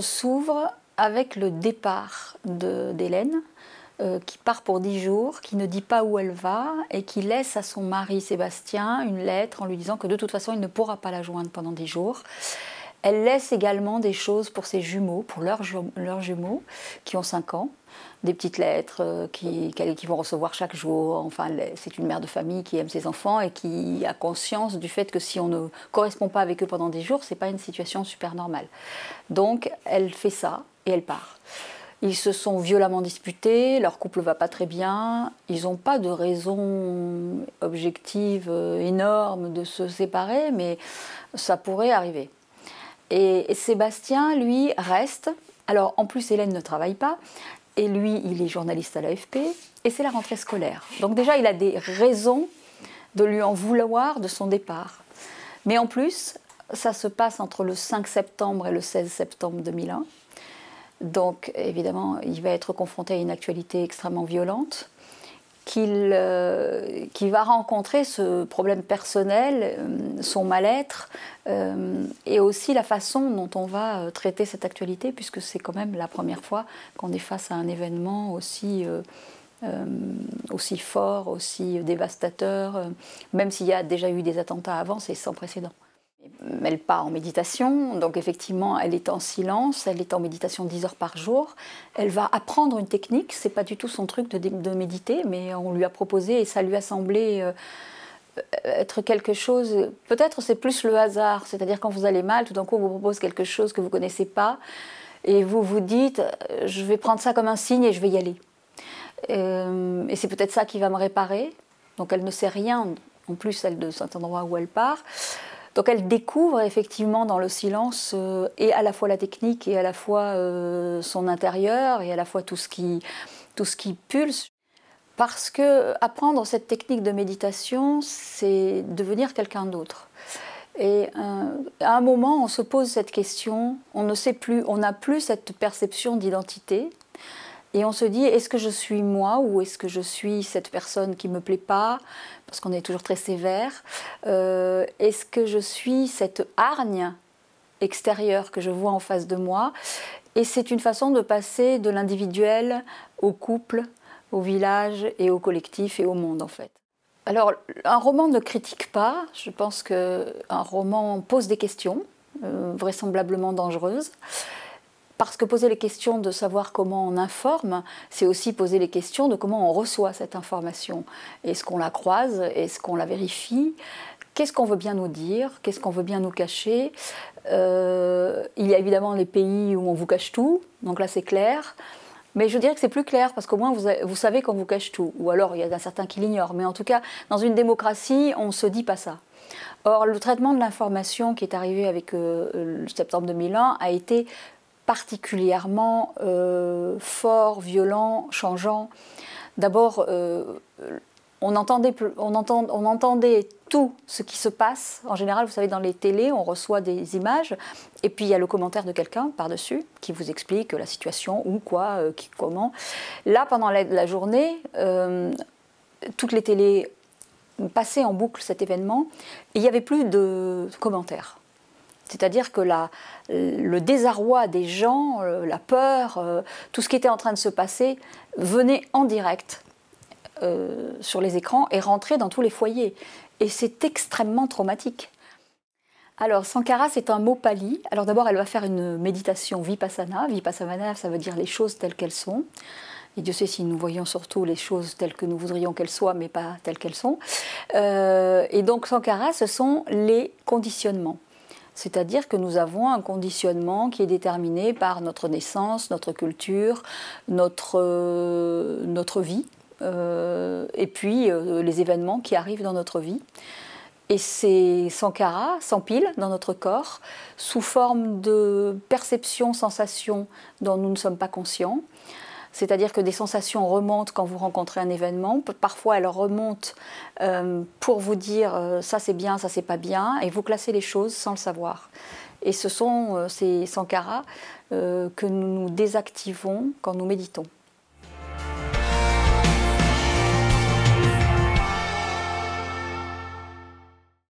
s'ouvre avec le départ d'Hélène, euh, qui part pour dix jours, qui ne dit pas où elle va et qui laisse à son mari Sébastien une lettre en lui disant que de toute façon il ne pourra pas la joindre pendant dix jours. Elle laisse également des choses pour ses jumeaux, pour leurs, jumeaux, qui ont 5 ans, des petites lettres euh, qui, vont recevoir chaque jour. Enfin, c'est une mère de famille qui aime ses enfants et qui a conscience du fait que si on ne correspond pas avec eux pendant des jours, ce n'est pas une situation super normale. Donc, elle fait ça et elle part. Ils se sont violemment disputés, leur couple va pas très bien, ils n'ont pas de raison objective euh, énorme de se séparer, mais ça pourrait arriver. Et, Sébastien, lui, reste. Alors en plus, Hélène ne travaille pas. Et lui, il est journaliste à l'AFP. Et c'est la rentrée scolaire. Donc déjà, il a des raisons de lui en vouloir de son départ. Mais en plus, ça se passe entre le 5 septembre et le 16 septembre 2001. Donc évidemment, il va être confronté à une actualité extrêmement violente. Euh, qu'il va rencontrer ce problème personnel, euh, son mal-être, euh, et aussi la façon dont on va traiter cette actualité, puisque c'est quand même la première fois qu'on est face à un événement aussi, aussi fort, aussi dévastateur, même s'il y a déjà eu des attentats avant, c'est sans précédent. Elle part en méditation, donc effectivement, elle est en silence, elle est en méditation 10 heures par jour. Elle va apprendre une technique, c'est pas du tout son truc de, méditer, mais on lui a proposé et ça lui a semblé euh, être quelque chose. Peut-être c'est plus le hasard, c'est-à-dire quand vous allez mal, tout d'un coup on vous propose quelque chose que vous connaissez pas et vous vous dites je vais prendre ça comme un signe et je vais y aller. Euh, et c'est peut-être ça qui va me réparer. Donc elle ne sait rien, en plus celle de cet endroit où elle part. Donc elle découvre effectivement dans le silence euh, et à la fois la technique et à la fois euh, son intérieur et à la fois tout ce qui, tout ce qui pulse. Parce que apprendre cette technique de méditation, c'est devenir quelqu'un d'autre. Et euh, à un moment, on se pose cette question, on ne sait plus, on n'a plus cette perception d'identité. Et on se dit, est-ce que je suis moi ou est-ce que je suis cette personne qui ne me plaît pas Parce qu'on est toujours très sévère. Euh, est-ce que je suis cette hargne extérieure que je vois en face de moi Et c'est une façon de passer de l'individuel au couple, au village et au collectif et au monde en fait. Alors, un roman ne critique pas. Je pense qu'un roman pose des questions, euh, vraisemblablement dangereuses. Parce que poser les questions de savoir comment on informe, c'est aussi poser les questions de comment on reçoit cette information. Est-ce qu'on la croise Est-ce qu'on la vérifie Qu'est-ce qu'on veut bien nous dire Qu'est-ce qu'on veut bien nous cacher euh, Il y a évidemment les pays où on vous cache tout, donc là c'est clair. Mais je dirais que c'est plus clair, parce qu'au moins vous, vous savez qu'on vous cache tout. Ou alors il y a certains qui l'ignorent. Mais en tout cas, dans une démocratie, on ne se dit pas ça. Or, le traitement de l'information qui est arrivé avec euh, le septembre 2001 a été particulièrement euh, fort, violent, changeant. D'abord, euh, on, entendait, tout ce qui se passe. En général, vous savez, dans les télés, on reçoit des images, et puis il y a le commentaire de quelqu'un par-dessus qui vous explique la situation, ou quoi, euh, qui, comment. Là, pendant la, la journée, toutes les télés passaient en boucle cet événement, et il n'y avait plus de commentaires. C'est-à-dire que le désarroi des gens, euh, la peur, euh, tout ce qui était en train de se passer venait en direct euh, sur les écrans et rentrait dans tous les foyers. Et c'est extrêmement traumatique. Alors, Sankara, c'est un mot pali. Alors d'abord, elle va faire une méditation vipassana. Vipassana, ça veut dire les choses telles qu'elles sont. Et Dieu sait si nous voyons surtout les choses telles que nous voudrions qu'elles soient, mais pas telles qu'elles sont. et donc, Sankara, ce sont les conditionnements. C'est-à-dire que nous avons un conditionnement qui est déterminé par notre naissance, notre culture, notre, euh, notre vie, euh, et puis euh, les événements qui arrivent dans notre vie. Et ces sans pile dans notre corps sous forme de perceptions, sensations dont nous ne sommes pas conscients c'est-à-dire que des sensations remontent quand vous rencontrez un événement. Parfois, elles remontent euh, pour vous dire euh, ça c'est bien, ça c'est pas bien, et vous classez les choses sans le savoir. Et ce sont euh, ces sankaras que nous nous désactivons quand nous méditons.